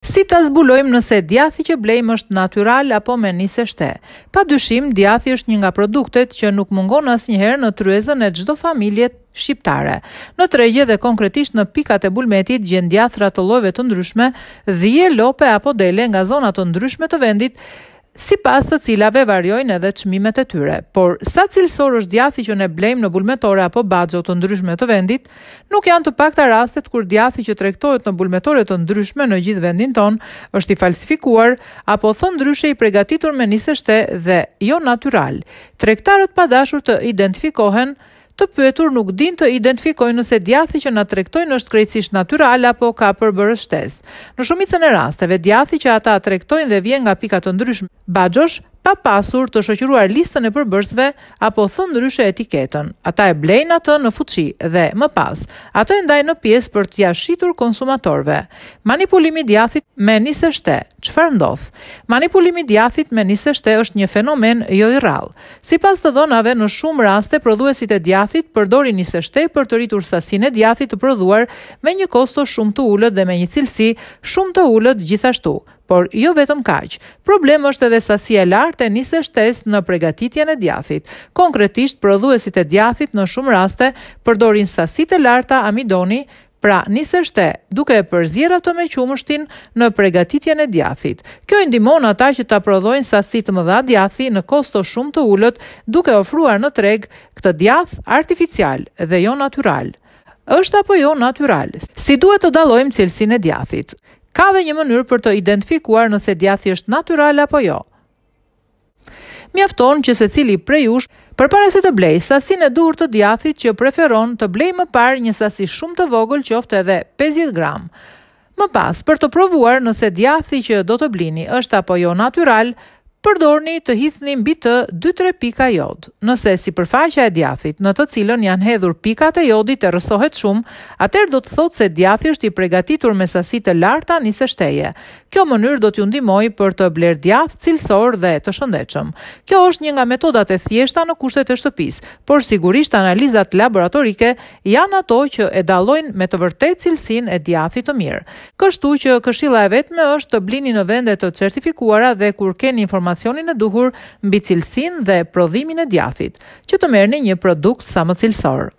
Si ta zbulojmë nëse djathi që blejmë është natural apo me njëse shte? Pa dyshim, djathi është një nga produktet që nuk mungon as njëherë në tryezën e gjdo familjet shqiptare. Në tregje dhe konkretisht në pikat e bulmetit gjen djathra të lojve të ndryshme, dhije, lope apo dele nga zonat të ndryshme të vendit, si pas të cilave varjojnë edhe qmimet e tyre, por sa cilësor është djathi që ne blejmë në bulmetore apo bagjot të ndryshme të vendit, nuk janë të pakta rastet kur djathi që trektojt në bulmetore të ndryshme në gjithë vendin ton, është i falsifikuar, apo thënë ndryshe i pregatitur me njësështë dhe jo natural. Trektarët padashur të identifikohen, të pyetur nuk din të identifikojnë nëse djathi që na tregtojnë është krejtësisht natyral apo ka përbërës shtesë. Në shumicën e rasteve djathi që ata tregtojnë dhe vjen nga pika të ndryshme, Baxhosh pa pasur të shoqëruar listën e përbërësve apo thënë ndryshe etiketën. Ata e blejnë atë në fuqi dhe më pas, ato e ndajnë në pjesë për tja shitur konsumatorve. Manipulimi djathit me njëse shte, që ndodh? Manipulimi djathit me njëse shte është një fenomen jo i rralë. Si pas të donave në shumë raste, prodhuesit e djathit përdori njëse shte për të rritur sasin e djathit të prodhuar me një kosto shumë të ullët dhe me një cilësi shumë të ullët gjithashtu, por jo vetëm kaq. Problemi është edhe sasia e lartë e shtesë në përgatitjen e djathit. Konkretisht, prodhuesit e djathit në shumë raste përdorin sasi të larta amidoni Pra, nisë është duke e përzjera të me qumështin në pregatitjen e djathit. Kjo i ndimon ata që ta prodhojnë sasi të më dha djathi në kosto shumë të ullët duke ofruar në treg këtë djath artificial dhe jo natural. është apo jo natural? Si duhet të dalojmë cilësin e djathit? Ka dhe një mënyrë për të identifikuar nëse djathi është natural apo jo. Mjafton që se cili prej ush për se të blej sasin e dur të djathit që preferon të blej më par një sasi shumë të vogël që ofte edhe 50 gram. Më pas, për të provuar nëse djathi që do të blini është apo jo natural, përdorni të hithni mbi të 2-3 pika jod. Nëse si përfaqja e djathit, në të cilën janë hedhur pikat e jodit e rësohet shumë, atër do të thotë se djathi është i pregatitur me sasit e larta një shteje. Kjo mënyr do t'ju ndimoj për të bler djath cilësor dhe të shëndechëm. Kjo është një nga metodat e thjeshta në kushtet e shtëpis, por sigurisht analizat laboratorike janë ato që e dalojnë me të vërtet cilësin e djathit të mirë. Kështu që këshila e vetme është të blini në vendet të certifikuara dhe kur keni informat informacionin e duhur mbi cilësinë dhe prodhimin e djathit, që të merrni një produkt sa më cilësor.